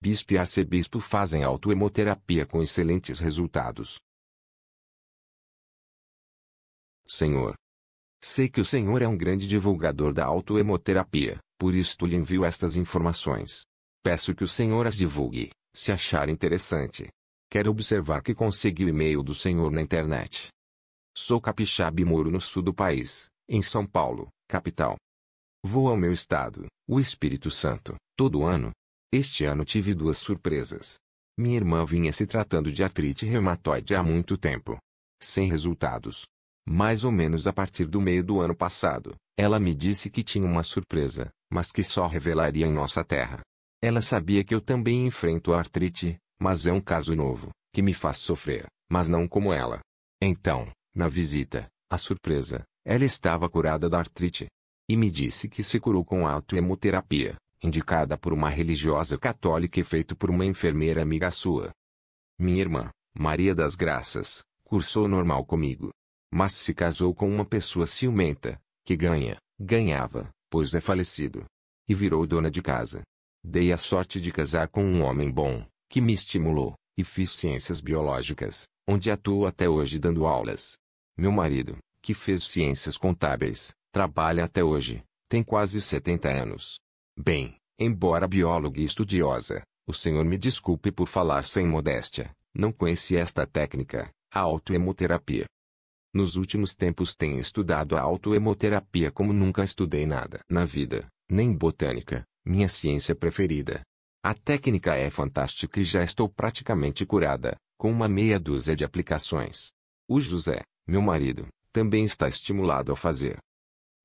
Bispo e arcebispo fazem autoemoterapia com excelentes resultados. Senhor. Sei que o Senhor é um grande divulgador da autoemoterapia, por isto lhe envio estas informações. Peço que o Senhor as divulgue, se achar interessante. Quero observar que consegui o e-mail do Senhor na internet. Sou capixaba e moro no sul do país, em São Paulo, capital. Vou ao meu estado, o Espírito Santo, todo ano, este ano tive duas surpresas. Minha irmã vinha se tratando de artrite reumatoide há muito tempo. Sem resultados. Mais ou menos a partir do meio do ano passado, ela me disse que tinha uma surpresa, mas que só revelaria em nossa terra. Ela sabia que eu também enfrento a artrite, mas é um caso novo, que me faz sofrer, mas não como ela. Então, na visita, a surpresa, ela estava curada da artrite. E me disse que se curou com autoemoterapia, indicada por uma religiosa católica e feito por uma enfermeira amiga sua. Minha irmã, Maria das Graças, cursou normal comigo. Mas se casou com uma pessoa ciumenta, que ganha, ganhava, pois é falecido. E virou dona de casa. Dei a sorte de casar com um homem bom, que me estimulou, e fiz ciências biológicas, onde atuo até hoje dando aulas. Meu marido, que fez ciências contábeis, trabalha até hoje, tem quase 70 anos. Bem, embora bióloga e estudiosa, o senhor me desculpe por falar sem modéstia, não conheci esta técnica, a autoemoterapia. Nos últimos tempos tenho estudado a autoemoterapia como nunca estudei nada na vida, nem botânica, minha ciência preferida. A técnica é fantástica e já estou praticamente curada, com uma meia dúzia de aplicações. O José, meu marido, também está estimulado a fazer.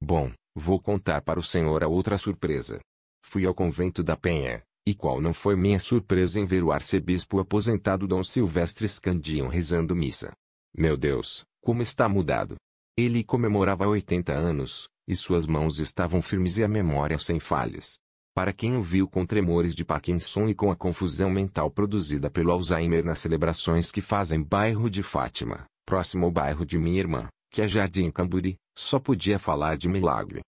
Bom, vou contar para o senhor a outra surpresa. Fui ao convento da Penha, e qual não foi minha surpresa em ver o arcebispo aposentado Dom Silvestre Scandion rezando missa. Meu Deus, como está mudado! Ele comemorava 80 anos, e suas mãos estavam firmes e a memória sem falhas. Para quem o viu com tremores de Parkinson e com a confusão mental produzida pelo Alzheimer nas celebrações que fazem bairro de Fátima, próximo ao bairro de minha irmã, que é Jardim Camburi, só podia falar de milagre.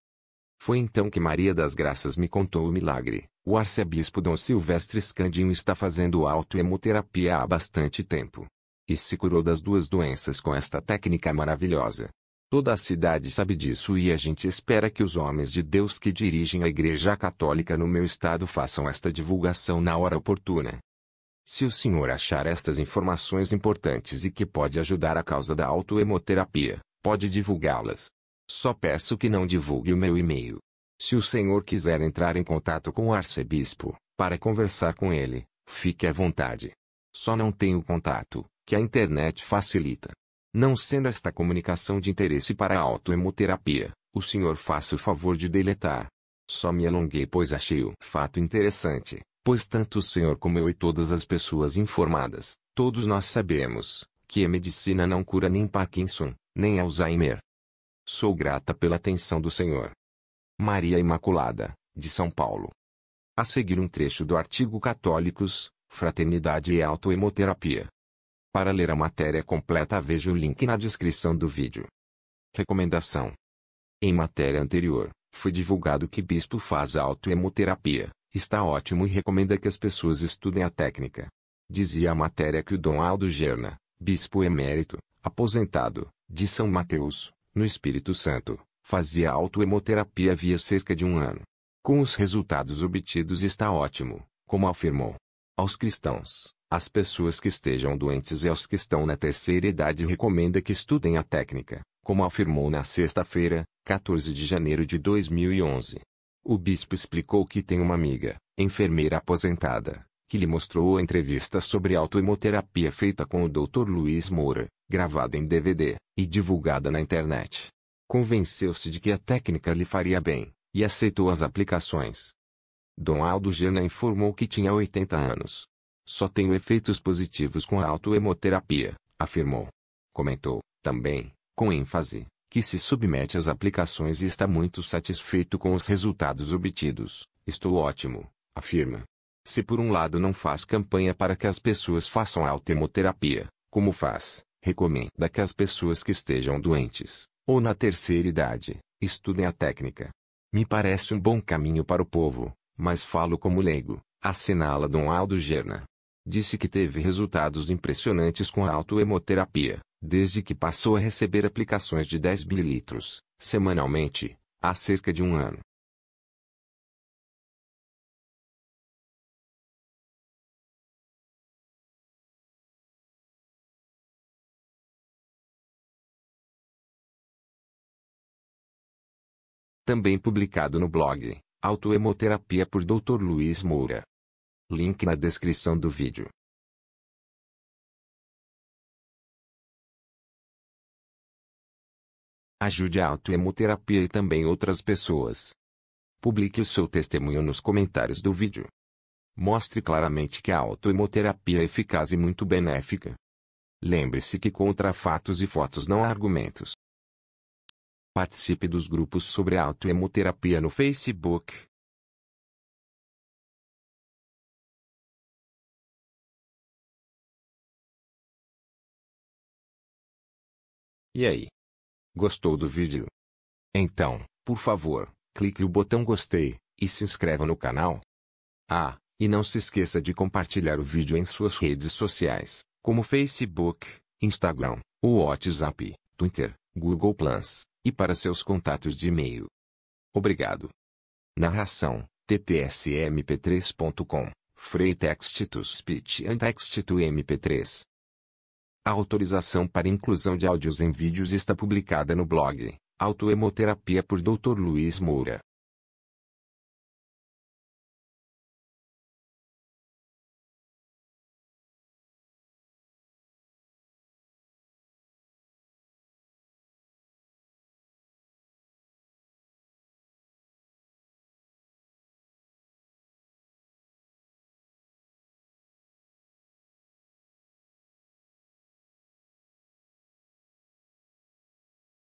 Foi então que Maria das Graças me contou o milagre. O arcebispo Dom Silvestre Scandinho está fazendo autoemoterapia há bastante tempo. E se curou das duas doenças com esta técnica maravilhosa. Toda a cidade sabe disso e a gente espera que os homens de Deus que dirigem a Igreja Católica no meu estado façam esta divulgação na hora oportuna. Se o senhor achar estas informações importantes e que pode ajudar a causa da autoemoterapia, pode divulgá-las. Só peço que não divulgue o meu e-mail. Se o senhor quiser entrar em contato com o arcebispo, para conversar com ele, fique à vontade. Só não tenho contato, que a internet facilita. Não sendo esta comunicação de interesse para a autoemoterapia, o senhor faça o favor de deletar. Só me alonguei pois achei o fato interessante, pois tanto o senhor como eu e todas as pessoas informadas, todos nós sabemos, que a medicina não cura nem Parkinson, nem Alzheimer, Sou grata pela atenção do Senhor. Maria Imaculada, de São Paulo. A seguir um trecho do artigo Católicos, Fraternidade e Autoemoterapia. Para ler a matéria completa veja o link na descrição do vídeo. Recomendação. Em matéria anterior, foi divulgado que bispo faz autoemoterapia, está ótimo e recomenda que as pessoas estudem a técnica. Dizia a matéria que o Dom Aldo Gerna, bispo emérito, aposentado, de São Mateus, no Espírito Santo, fazia autoemoterapia havia cerca de um ano. Com os resultados obtidos está ótimo, como afirmou. Aos cristãos, às pessoas que estejam doentes e aos que estão na terceira idade recomenda que estudem a técnica, como afirmou na sexta-feira, 14 de janeiro de 2011. O bispo explicou que tem uma amiga, enfermeira aposentada, que lhe mostrou a entrevista sobre autoemoterapia feita com o Dr. Luiz Moura, gravada em DVD e divulgada na internet. Convenceu-se de que a técnica lhe faria bem e aceitou as aplicações. Dom Aldo Gena informou que tinha 80 anos. Só tenho efeitos positivos com a autoemoterapia, afirmou. Comentou, também, com ênfase, que se submete às aplicações e está muito satisfeito com os resultados obtidos. Estou ótimo, afirma. Se por um lado não faz campanha para que as pessoas façam autoemoterapia, como faz, recomenda que as pessoas que estejam doentes, ou na terceira idade, estudem a técnica. Me parece um bom caminho para o povo, mas falo como leigo, assinala Dom Aldo Gerna. Disse que teve resultados impressionantes com a autoemoterapia, desde que passou a receber aplicações de 10 mililitros, semanalmente, há cerca de um ano. Também publicado no blog Autoemoterapia por Dr. Luiz Moura. Link na descrição do vídeo. Ajude a autoemoterapia e também outras pessoas. Publique o seu testemunho nos comentários do vídeo. Mostre claramente que a autoemoterapia é eficaz e muito benéfica. Lembre-se que contra fatos e fotos não há argumentos. Participe dos grupos sobre autoemoterapia no Facebook. E aí? Gostou do vídeo? Então, por favor, clique o botão gostei e se inscreva no canal. Ah, e não se esqueça de compartilhar o vídeo em suas redes sociais, como Facebook, Instagram, o WhatsApp, Twitter, Google+. Plus e para seus contatos de e-mail. Obrigado. Narração: ttsmp3.com, Free Text to Speech and Text to MP3. A autorização para inclusão de áudios em vídeos está publicada no blog Autoemoterapia por Dr. Luiz Moura.